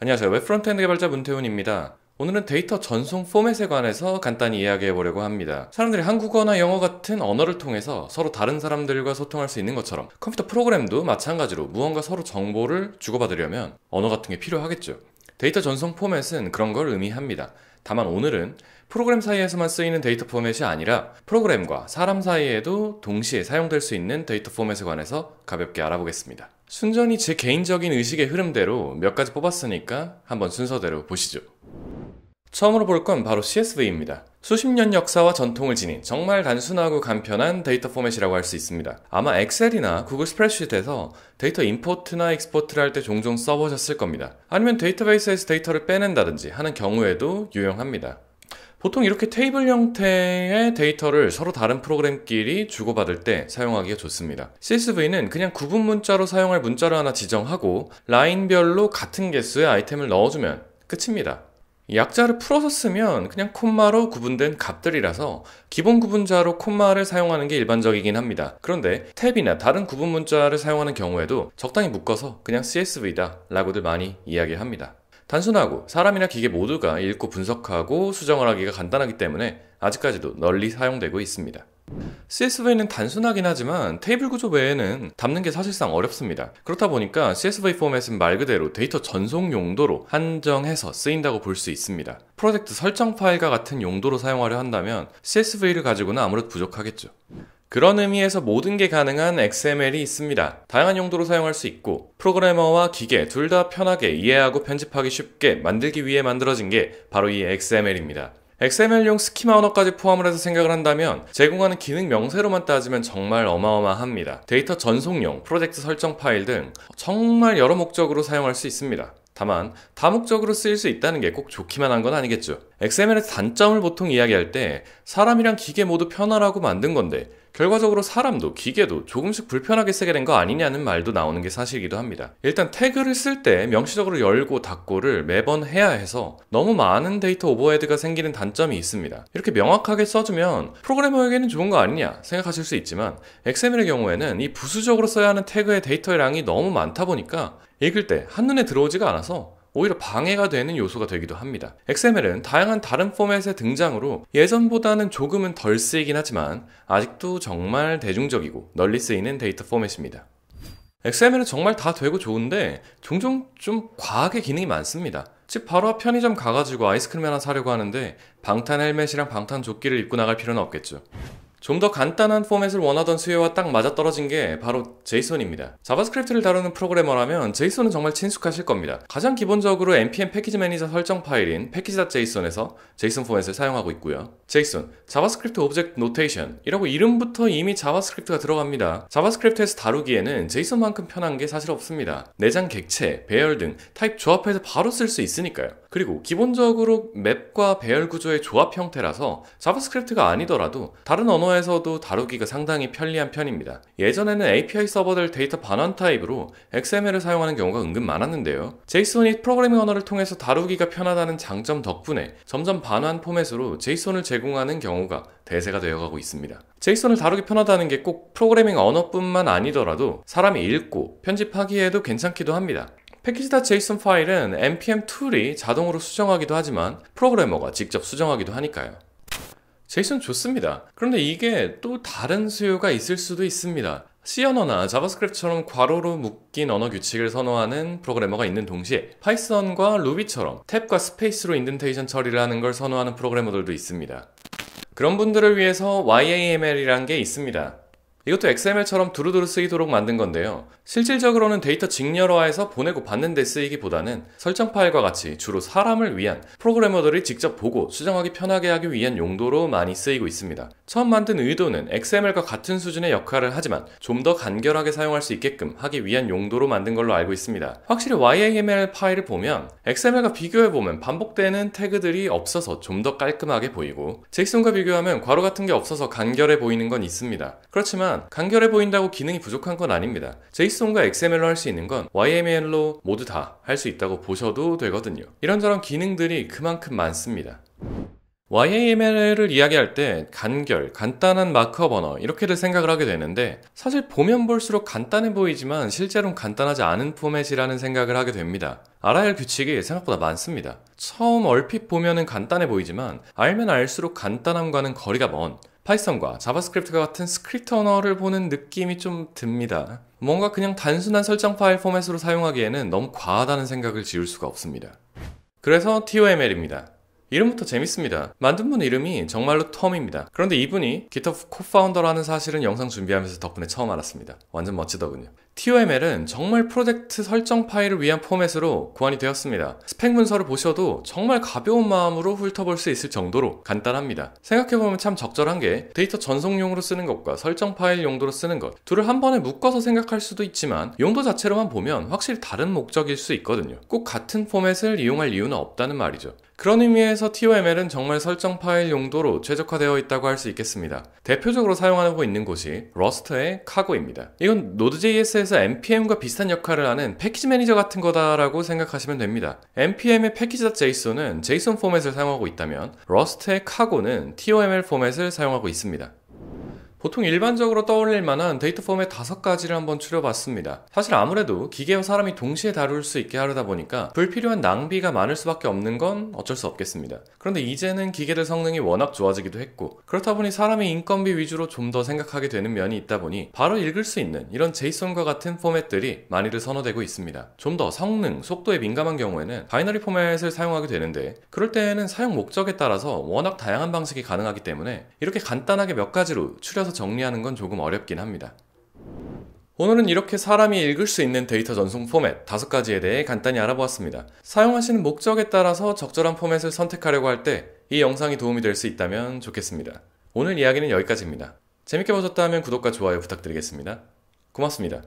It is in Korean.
안녕하세요. 웹 프론트엔드 개발자 문태훈입니다. 오늘은 데이터 전송 포맷에 관해서 간단히 이야기해 보려고 합니다. 사람들이 한국어나 영어 같은 언어를 통해서 서로 다른 사람들과 소통할 수 있는 것처럼 컴퓨터 프로그램도 마찬가지로 무언가 서로 정보를 주고받으려면 언어 같은 게 필요하겠죠. 데이터 전송 포맷은 그런 걸 의미합니다. 다만 오늘은 프로그램 사이에서만 쓰이는 데이터 포맷이 아니라 프로그램과 사람 사이에도 동시에 사용될 수 있는 데이터 포맷에 관해서 가볍게 알아보겠습니다. 순전히 제 개인적인 의식의 흐름대로 몇 가지 뽑았으니까 한번 순서대로 보시죠. 처음으로 볼 건 바로 CSV입니다. 수십 년 역사와 전통을 지닌 정말 단순하고 간편한 데이터 포맷이라고 할 수 있습니다. 아마 엑셀이나 구글 스프레드시트에서 데이터 임포트나 익스포트를 할 때 종종 써보셨을 겁니다. 아니면 데이터베이스에서 데이터를 빼낸다든지 하는 경우에도 유용합니다. 보통 이렇게 테이블 형태의 데이터를 서로 다른 프로그램끼리 주고받을 때 사용하기가 좋습니다. CSV는 그냥 구분 문자로 사용할 문자를 하나 지정하고 라인별로 같은 개수의 아이템을 넣어주면 끝입니다. 약자를 풀어서 쓰면 그냥 콤마로 구분된 값들이라서 기본 구분자로 콤마를 사용하는 게 일반적이긴 합니다. 그런데 탭이나 다른 구분 문자를 사용하는 경우에도 적당히 묶어서 그냥 CSV다 라고들 많이 이야기합니다. 단순하고 사람이나 기계 모두가 읽고 분석하고 수정을 하기가 간단하기 때문에 아직까지도 널리 사용되고 있습니다. CSV는 단순하긴 하지만 테이블 구조 외에는 담는 게 사실상 어렵습니다. 그렇다 보니까 CSV 포맷은 말 그대로 데이터 전송 용도로 한정해서 쓰인다고 볼 수 있습니다. 프로젝트 설정 파일과 같은 용도로 사용하려 한다면 CSV를 가지고는 아무래도 부족하겠죠. 그런 의미에서 모든 게 가능한 XML이 있습니다. 다양한 용도로 사용할 수 있고 프로그래머와 기계 둘 다 편하게 이해하고 편집하기 쉽게 만들기 위해 만들어진 게 바로 이 XML입니다. XML용 스키마 언어까지 포함을 해서 생각을 한다면 제공하는 기능 명세로만 따지면 정말 어마어마합니다. 데이터 전송용, 프로젝트 설정 파일 등 정말 여러 목적으로 사용할 수 있습니다. 다만 다목적으로 쓰일 수 있다는 게 꼭 좋기만 한 건 아니겠죠. XML의 단점을 보통 이야기할 때 사람이랑 기계 모두 편하라고 만든 건데 결과적으로 사람도 기계도 조금씩 불편하게 쓰게 된 거 아니냐는 말도 나오는 게 사실이기도 합니다. 일단 태그를 쓸 때 명시적으로 열고 닫고를 매번 해야 해서 너무 많은 데이터 오버헤드가 생기는 단점이 있습니다. 이렇게 명확하게 써주면 프로그래머에게는 좋은 거 아니냐 생각하실 수 있지만 XML의 경우에는 이 부수적으로 써야 하는 태그의 데이터의 양이 너무 많다 보니까 읽을 때 한눈에 들어오지가 않아서 오히려 방해가 되는 요소가 되기도 합니다. XML은 다양한 다른 포맷의 등장으로 예전보다는 조금은 덜 쓰이긴 하지만 아직도 정말 대중적이고 널리 쓰이는 데이터 포맷입니다. XML은 정말 다 되고 좋은데 종종 좀 과하게 기능이 많습니다. 집 바로 앞 편의점 가가지고 아이스크림 하나 사려고 하는데 방탄 헬멧이랑 방탄 조끼를 입고 나갈 필요는 없겠죠. 좀더 간단한 포맷을 원하던 수요와 딱 맞아떨어진 게 바로 제이손입니다. 자바스크립트를 다루는 프로그래머라면 제이손은 정말 친숙하실 겁니다. 가장 기본적으로 npm 패키지 매니저 설정 파일인 package.json에서 제이손 포맷을 사용하고 있고요. 제이손, 자바스크립트 오브젝트 노테이션 이라고 이름부터 이미 자바스크립트가 들어갑니다. 자바스크립트에서 다루기에는 제이손만큼 편한 게 사실 없습니다. 내장 객체, 배열 등 타입 조합해서 바로 쓸 수 있으니까요. 그리고 기본적으로 맵과 배열 구조의 조합 형태라서 자바스크립트가 아니더라도 다른 언어 언어에서도 다루기가 상당히 편리한 편입니다. 예전에는 API 서버들 데이터 반환 타입으로 XML을 사용하는 경우가 은근 많았는데요. j s o n 이 프로그래밍 언어를 통해서 다루기가 편하다는 장점 덕분에 점점 반환 포맷으로 j s o n 을 제공하는 경우가 대세가 되어가고 있습니다. j s o n 을 다루기 편하다는 게 꼭 프로그래밍 언어뿐만 아니더라도 사람이 읽고 편집하기에도 괜찮기도 합니다. 패키지.json 파일은 npm 툴이 자동으로 수정하기도 하지만 프로그래머가 직접 수정하기도 하니까요. 제이슨 좋습니다. 그런데 이게 또 다른 수요가 있을 수도 있습니다. C 언어나 자바스크립트처럼 괄호로 묶인 언어 규칙을 선호하는 프로그래머가 있는 동시에 파이썬과 루비처럼 탭과 스페이스로 인덴테이션 처리를 하는 걸 선호하는 프로그래머들도 있습니다. 그런 분들을 위해서 YAML이란 게 있습니다. 이것도 XML처럼 두루두루 쓰이도록 만든 건데요. 실질적으로는 데이터 직렬화해서 보내고 받는 데 쓰이기보다는 설정 파일과 같이 주로 사람을 위한 프로그래머들이 직접 보고 수정하기 편하게 하기 위한 용도로 많이 쓰이고 있습니다. 처음 만든 의도는 XML과 같은 수준의 역할을 하지만 좀 더 간결하게 사용할 수 있게끔 하기 위한 용도로 만든 걸로 알고 있습니다. 확실히 YAML 파일을 보면 XML과 비교해보면 반복되는 태그들이 없어서 좀 더 깔끔하게 보이고 JSON과 비교하면 괄호 같은 게 없어서 간결해 보이는 건 있습니다. 그렇지만 하지만 간결해 보인다고 기능이 부족한 건 아닙니다. JSON과 XML로 할 수 있는 건 YML로 모두 다 할 수 있다고 보셔도 되거든요. 이런저런 기능들이 그만큼 많습니다. YAML을 이야기할 때 간결, 간단한 마크업 언어 이렇게들 생각을 하게 되는데 사실 보면 볼수록 간단해 보이지만 실제로는 간단하지 않은 포맷이라는 생각을 하게 됩니다. 알아야 할 규칙이 생각보다 많습니다. 처음 얼핏 보면 간단해 보이지만 알면 알수록 간단함과는 거리가 먼 파이썬과 자바스크립트가 같은 스크립트 언어를 보는 느낌이 좀 듭니다. 뭔가 그냥 단순한 설정 파일 포맷으로 사용하기에는 너무 과하다는 생각을 지울 수가 없습니다. 그래서 TOML입니다. 이름부터 재밌습니다. 만든 분 이름이 정말로 텀입니다. 그런데 이분이 GitHub 코파운더라는 사실은 영상 준비하면서 덕분에 처음 알았습니다. 완전 멋지더군요. TOML은 정말 프로젝트 설정 파일을 위한 포맷으로 구환이 되었습니다. 스펙 문서를 보셔도 정말 가벼운 마음으로 훑어볼 수 있을 정도로 간단합니다. 생각해보면 참 적절한 게 데이터 전송용으로 쓰는 것과 설정 파일 용도로 쓰는 것 둘을 한 번에 묶어서 생각할 수도 있지만 용도 자체로만 보면 확실히 다른 목적일 수 있거든요. 꼭 같은 포맷을 이용할 이유는 없다는 말이죠. 그런 의미에서 TOML은 정말 설정 파일 용도로 최적화되어 있다고 할 수 있겠습니다. 대표적으로 사용하고 있는 곳이 러스트의 카고입니다. 이건 n o d e j s 에서 회사에서 npm과 비슷한 역할을 하는 패키지 매니저 같은 거다라고 생각하시면 됩니다. npm의 package.json은 json 포맷을 사용하고 있다면 rust의 cargo는 toml 포맷을 사용하고 있습니다. 보통 일반적으로 떠올릴 만한 데이터 폼의 다섯 가지를 한번 추려봤습니다. 사실 아무래도 기계와 사람이 동시에 다룰 수 있게 하려다 보니까 불필요한 낭비가 많을 수밖에 없는 건 어쩔 수 없겠습니다. 그런데 이제는 기계들 성능이 워낙 좋아지기도 했고 그렇다 보니 사람이 인건비 위주로 좀 더 생각하게 되는 면이 있다 보니 바로 읽을 수 있는 이런 제이손과 같은 포맷들이 많이들 선호되고 있습니다. 좀 더 성능, 속도에 민감한 경우에는 바이너리 포맷을 사용하게 되는데 그럴 때에는 사용 목적에 따라서 워낙 다양한 방식이 가능하기 때문에 이렇게 간단하게 몇 가지로 추려서 찾아서 정리하는 건 조금 어렵긴 합니다. 오늘은 이렇게 사람이 읽을 수 있는 데이터 전송 포맷 5가지에 대해 간단히 알아보았습니다. 사용하시는 목적에 따라서 적절한 포맷을 선택하려고 할 때 이 영상이 도움이 될 수 있다면 좋겠습니다. 오늘 이야기는 여기까지입니다. 재밌게 보셨다면 구독과 좋아요 부탁드리겠습니다. 고맙습니다.